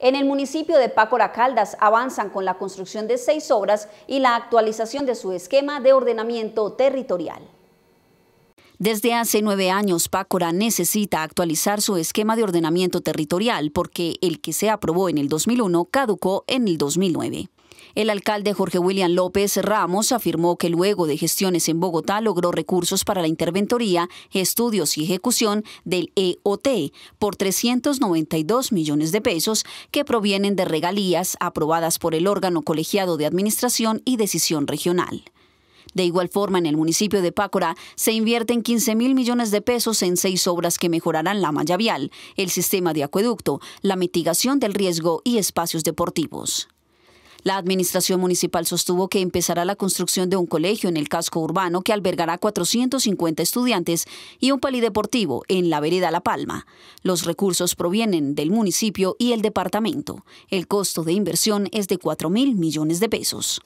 En el municipio de Pácora Caldas avanzan con la construcción de seis obras y la actualización de su esquema de ordenamiento territorial. Desde hace nueve años, Pácora necesita actualizar su esquema de ordenamiento territorial porque el que se aprobó en el 2001 caducó en el 2009. El alcalde Jorge William López Ramos afirmó que luego de gestiones en Bogotá logró recursos para la interventoría, estudios y ejecución del EOT por 392 millones de pesos que provienen de regalías aprobadas por el órgano colegiado de administración y decisión regional. De igual forma, en el municipio de Pácora se invierten 15 mil millones de pesos en seis obras que mejorarán la malla vial, el sistema de acueducto, la mitigación del riesgo y espacios deportivos. La administración municipal sostuvo que empezará la construcción de un colegio en el casco urbano que albergará 450 estudiantes y un palideportivo en la vereda La Palma. Los recursos provienen del municipio y el departamento. El costo de inversión es de 4 mil millones de pesos.